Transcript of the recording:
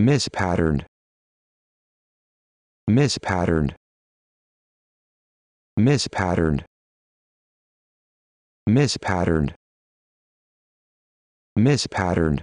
mispatterned mispatterned mispatterned mispatterned mispatterned